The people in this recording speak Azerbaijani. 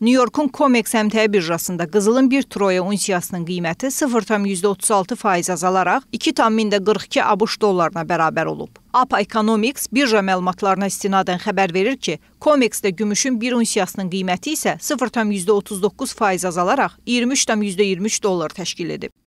Nyu-Yorkun COMEX əmtəə birjasında qızılın 1 troya unsiyasının qiyməti 0,36% azalaraq 2,42 ABŞ dollarına bərabər olub. APA Economics birja məlumatlarına istinadən xəbər verir ki, COMEX-də gümüşün 1 unsiyasının qiyməti isə 0,39% azalaraq 23,23 ,23 dollar təşkil edib.